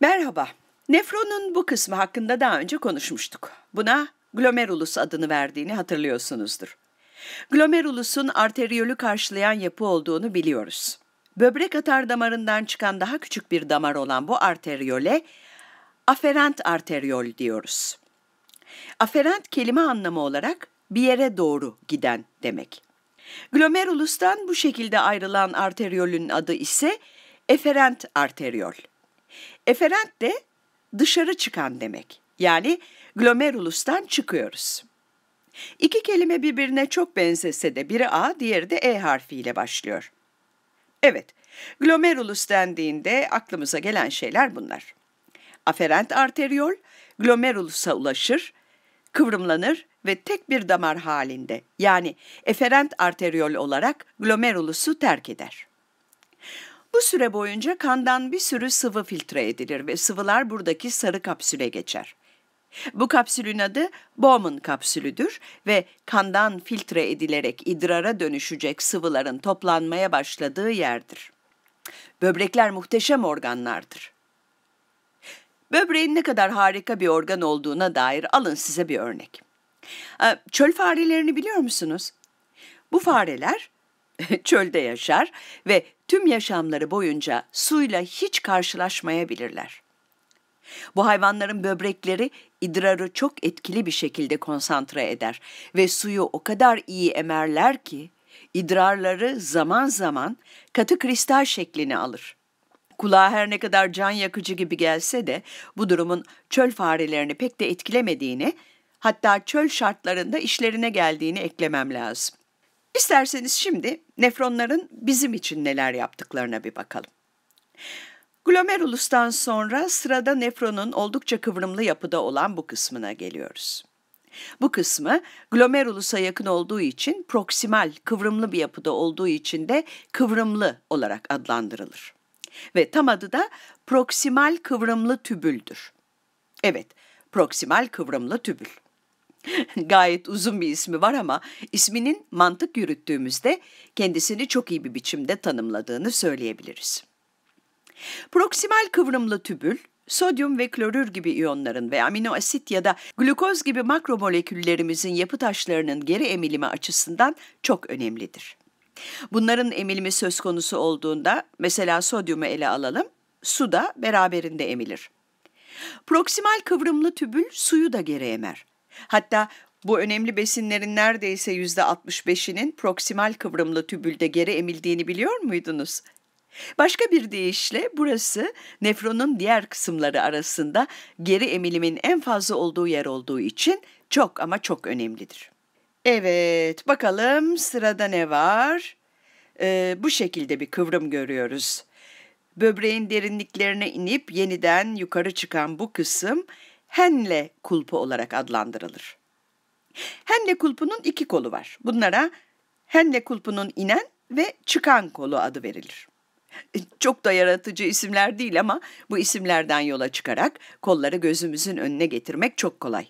Merhaba. Nefronun bu kısmı hakkında daha önce konuşmuştuk. Buna glomerulus adını verdiğini hatırlıyorsunuzdur. Glomerulus'un arteriyolü karşılayan yapı olduğunu biliyoruz. Böbrek atar damarından çıkan daha küçük bir damar olan bu arteriyole aferent arteriyol diyoruz. Aferent kelime anlamı olarak bir yere doğru giden demek. Glomerulus'tan bu şekilde ayrılan arteriyolün adı ise eferent arteriyol. Eferent de dışarı çıkan demek. Yani glomerulustan çıkıyoruz. İki kelime birbirine çok benzese de biri A, diğeri de E harfiyle başlıyor. Evet, glomerulus dendiğinde aklımıza gelen şeyler bunlar. Aferent arteriyol, glomerulusa ulaşır, kıvrımlanır ve tek bir damar halinde yani eferent arteriyol olarak glomerulusu terk eder. Bu süre boyunca kandan bir sürü sıvı filtre edilir ve sıvılar buradaki sarı kapsüle geçer. Bu kapsülün adı Bowman kapsülüdür ve kandan filtre edilerek idrara dönüşecek sıvıların toplanmaya başladığı yerdir. Böbrekler muhteşem organlardır. Böbreğin ne kadar harika bir organ olduğuna dair alın size bir örnek. Ee, çöl farelerini biliyor musunuz? Bu fareler çölde yaşar ve tüm yaşamları boyunca suyla hiç karşılaşmayabilirler. Bu hayvanların böbrekleri idrarı çok etkili bir şekilde konsantre eder ve suyu o kadar iyi emerler ki idrarları zaman zaman katı kristal şeklini alır. Kulağa her ne kadar can yakıcı gibi gelse de bu durumun çöl farelerini pek de etkilemediğini, hatta çöl şartlarında işlerine geldiğini eklemem lazım. İsterseniz şimdi nefronların bizim için neler yaptıklarına bir bakalım. Glomerulus'tan sonra sırada nefronun oldukça kıvrımlı yapıda olan bu kısmına geliyoruz. Bu kısmı glomerulusa yakın olduğu için proksimal, kıvrımlı bir yapıda olduğu için de kıvrımlı olarak adlandırılır. Ve tam adı da proksimal kıvrımlı tübüldür. Evet, proksimal kıvrımlı tübül. Gayet uzun bir ismi var ama isminin mantık yürüttüğümüzde kendisini çok iyi bir biçimde tanımladığını söyleyebiliriz. Proksimal kıvrımlı tübül, sodyum ve klorür gibi iyonların ve amino asit ya da glukoz gibi makromoleküllerimizin yapı taşlarının geri emilimi açısından çok önemlidir. Bunların emilimi söz konusu olduğunda mesela sodyumu ele alalım, su da beraberinde emilir. Proksimal kıvrımlı tübül suyu da geri emer. Hatta bu önemli besinlerin neredeyse yüzde %65'inin proksimal kıvrımlı tübülde geri emildiğini biliyor muydunuz? Başka bir deyişle burası nefronun diğer kısımları arasında geri emilimin en fazla olduğu yer olduğu için çok ama çok önemlidir. Evet, bakalım sırada ne var? Ee, bu şekilde bir kıvrım görüyoruz. Böbreğin derinliklerine inip yeniden yukarı çıkan bu kısım henle kulpu olarak adlandırılır. Henle kulpunun iki kolu var. Bunlara henle kulpunun inen ve çıkan kolu adı verilir. E, çok da yaratıcı isimler değil ama bu isimlerden yola çıkarak kolları gözümüzün önüne getirmek çok kolay.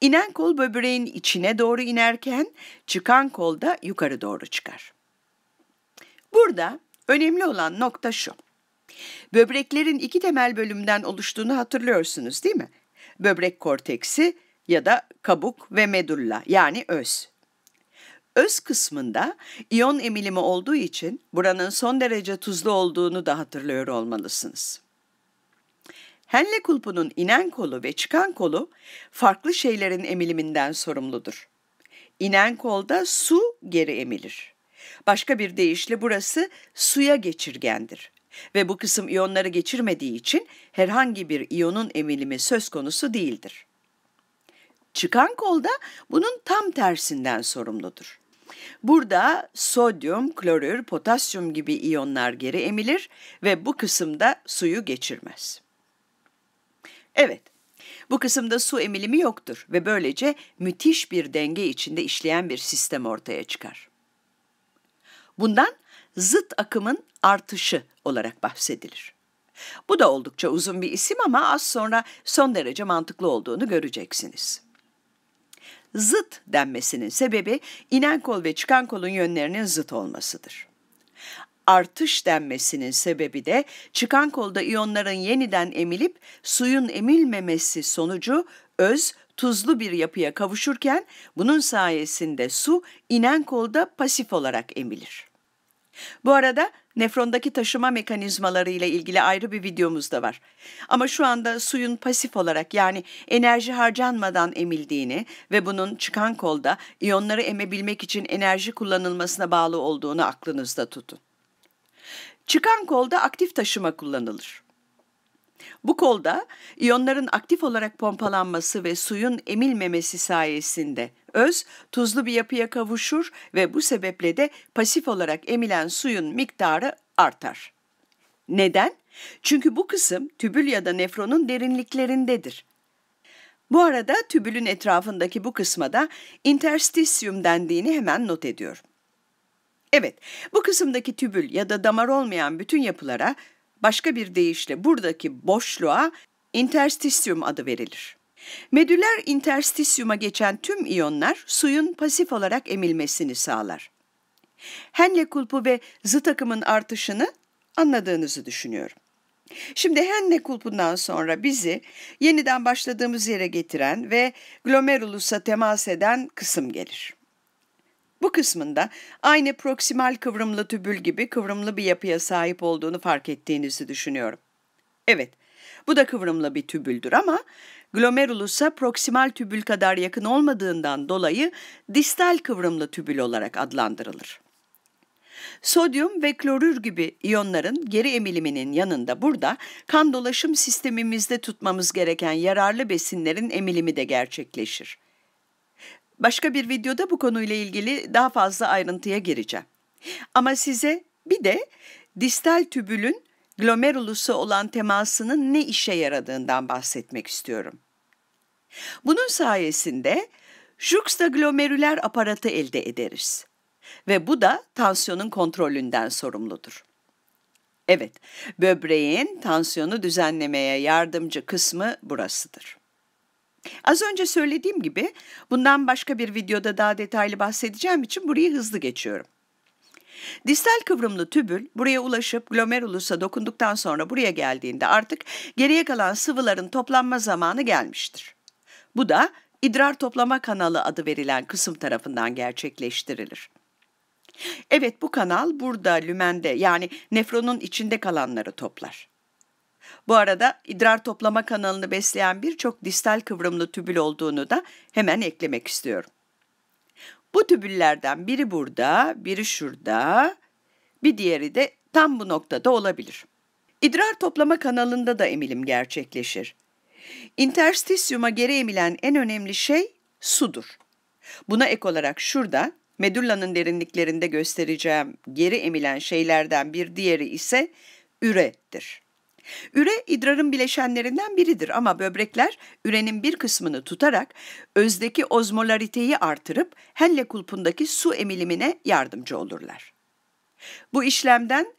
İnen kol böbreğin içine doğru inerken çıkan kol da yukarı doğru çıkar. Burada önemli olan nokta şu. Böbreklerin iki temel bölümden oluştuğunu hatırlıyorsunuz değil mi? Böbrek korteksi ya da kabuk ve medulla yani öz. Öz kısmında iyon emilimi olduğu için buranın son derece tuzlu olduğunu da hatırlıyor olmalısınız. Henle kulpunun inen kolu ve çıkan kolu farklı şeylerin emiliminden sorumludur. İnen kolda su geri emilir. Başka bir deyişle burası suya geçirgendir ve bu kısım iyonları geçirmediği için herhangi bir iyonun emilimi söz konusu değildir. Çıkan kolda bunun tam tersinden sorumludur. Burada sodyum, klorür, potasyum gibi iyonlar geri emilir ve bu kısımda suyu geçirmez. Evet, bu kısımda su emilimi yoktur ve böylece müthiş bir denge içinde işleyen bir sistem ortaya çıkar. Bundan zıt akımın artışı olarak bahsedilir. Bu da oldukça uzun bir isim ama az sonra son derece mantıklı olduğunu göreceksiniz. Zıt denmesinin sebebi inen kol ve çıkan kolun yönlerinin zıt olmasıdır. Artış denmesinin sebebi de çıkan kolda iyonların yeniden emilip suyun emilmemesi sonucu öz tuzlu bir yapıya kavuşurken bunun sayesinde su inen kolda pasif olarak emilir. Bu arada nefrondaki taşıma mekanizmaları ile ilgili ayrı bir videomuz da var. Ama şu anda suyun pasif olarak yani enerji harcanmadan emildiğini ve bunun çıkan kolda iyonları emebilmek için enerji kullanılmasına bağlı olduğunu aklınızda tutun. Çıkan kolda aktif taşıma kullanılır. Bu kolda iyonların aktif olarak pompalanması ve suyun emilmemesi sayesinde öz tuzlu bir yapıya kavuşur ve bu sebeple de pasif olarak emilen suyun miktarı artar. Neden? Çünkü bu kısım tübül ya da nefronun derinliklerindedir. Bu arada tübülün etrafındaki bu kısma da interstisyum dendiğini hemen not ediyorum. Evet, bu kısımdaki tübül ya da damar olmayan bütün yapılara Başka bir deyişle buradaki boşluğa interstisyum adı verilir. Medüler interstisyuma geçen tüm iyonlar suyun pasif olarak emilmesini sağlar. Henle kulpu ve zıt takımın artışını anladığınızı düşünüyorum. Şimdi Henle kulpundan sonra bizi yeniden başladığımız yere getiren ve glomerulusa temas eden kısım gelir. Bu kısmında aynı proksimal kıvrımlı tübül gibi kıvrımlı bir yapıya sahip olduğunu fark ettiğinizi düşünüyorum. Evet, bu da kıvrımlı bir tübüldür ama glomerulus'a proksimal tübül kadar yakın olmadığından dolayı distal kıvrımlı tübül olarak adlandırılır. Sodyum ve klorür gibi iyonların geri emiliminin yanında burada kan dolaşım sistemimizde tutmamız gereken yararlı besinlerin emilimi de gerçekleşir. Başka bir videoda bu konuyla ilgili daha fazla ayrıntıya gireceğim. Ama size bir de distal tübülün glomerulusu olan temasının ne işe yaradığından bahsetmek istiyorum. Bunun sayesinde juxtaglomerüler aparatı elde ederiz ve bu da tansiyonun kontrolünden sorumludur. Evet, böbreğin tansiyonu düzenlemeye yardımcı kısmı burasıdır. Az önce söylediğim gibi bundan başka bir videoda daha detaylı bahsedeceğim için burayı hızlı geçiyorum. Distal kıvrımlı tübül buraya ulaşıp glomerulusa dokunduktan sonra buraya geldiğinde artık geriye kalan sıvıların toplanma zamanı gelmiştir. Bu da idrar toplama kanalı adı verilen kısım tarafından gerçekleştirilir. Evet bu kanal burada lümende yani nefronun içinde kalanları toplar. Bu arada idrar toplama kanalını besleyen birçok distal kıvrımlı tübül olduğunu da hemen eklemek istiyorum. Bu tübüllerden biri burada, biri şurada, bir diğeri de tam bu noktada olabilir. İdrar toplama kanalında da emilim gerçekleşir. Interstisyuma geri emilen en önemli şey sudur. Buna ek olarak şurada medullanın derinliklerinde göstereceğim geri emilen şeylerden bir diğeri ise üredir. Üre idrarın bileşenlerinden biridir ama böbrekler ürenin bir kısmını tutarak özdeki ozmolariteyi artırıp helle kulpundaki su emilimine yardımcı olurlar. Bu işlemden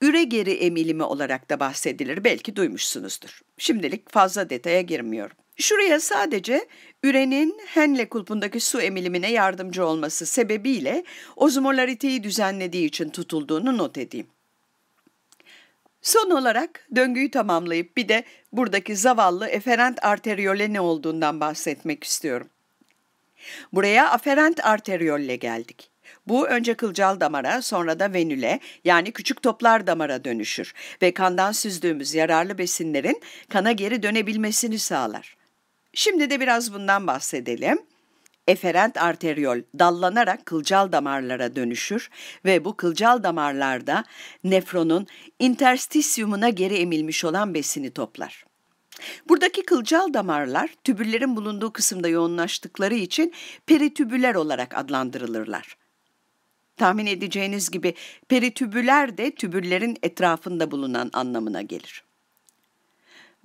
üre geri emilimi olarak da bahsedilir. Belki duymuşsunuzdur. Şimdilik fazla detaya girmiyorum. Şuraya sadece ürenin henle kulpundaki su emilimine yardımcı olması sebebiyle ozmolariteyi düzenlediği için tutulduğunu not edeyim. Son olarak döngüyü tamamlayıp bir de buradaki zavallı eferent arteriyole ne olduğundan bahsetmek istiyorum. Buraya aferent arteriyolle geldik. Bu önce kılcal damara sonra da venüle yani küçük toplar damara dönüşür ve kandan süzdüğümüz yararlı besinlerin kana geri dönebilmesini sağlar. Şimdi de biraz bundan bahsedelim. Eferent arteriyol dallanarak kılcal damarlara dönüşür ve bu kılcal damarlarda nefronun interstisyumuna geri emilmiş olan besini toplar. Buradaki kılcal damarlar tübüllerin bulunduğu kısımda yoğunlaştıkları için peritübüler olarak adlandırılırlar. Tahmin edeceğiniz gibi peritübüler de tübüllerin etrafında bulunan anlamına gelir.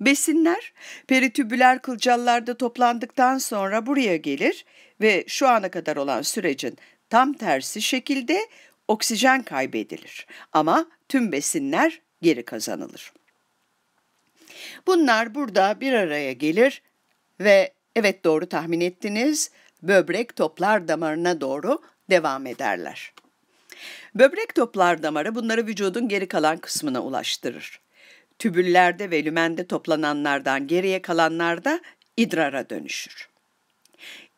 Besinler peritübüler kılcallarda toplandıktan sonra buraya gelir ve şu ana kadar olan sürecin tam tersi şekilde oksijen kaybedilir ama tüm besinler geri kazanılır. Bunlar burada bir araya gelir ve evet doğru tahmin ettiniz, böbrek toplar damarına doğru devam ederler. Böbrek toplar damarı bunları vücudun geri kalan kısmına ulaştırır. Tübüllerde ve lümende toplananlardan geriye kalanlar da idrara dönüşür.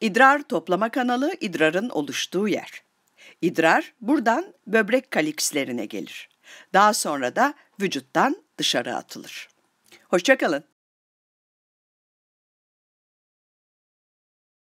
İdrar toplama kanalı idrarın oluştuğu yer. İdrar buradan böbrek kalikslerine gelir. Daha sonra da vücuttan dışarı atılır. Hoşçakalın.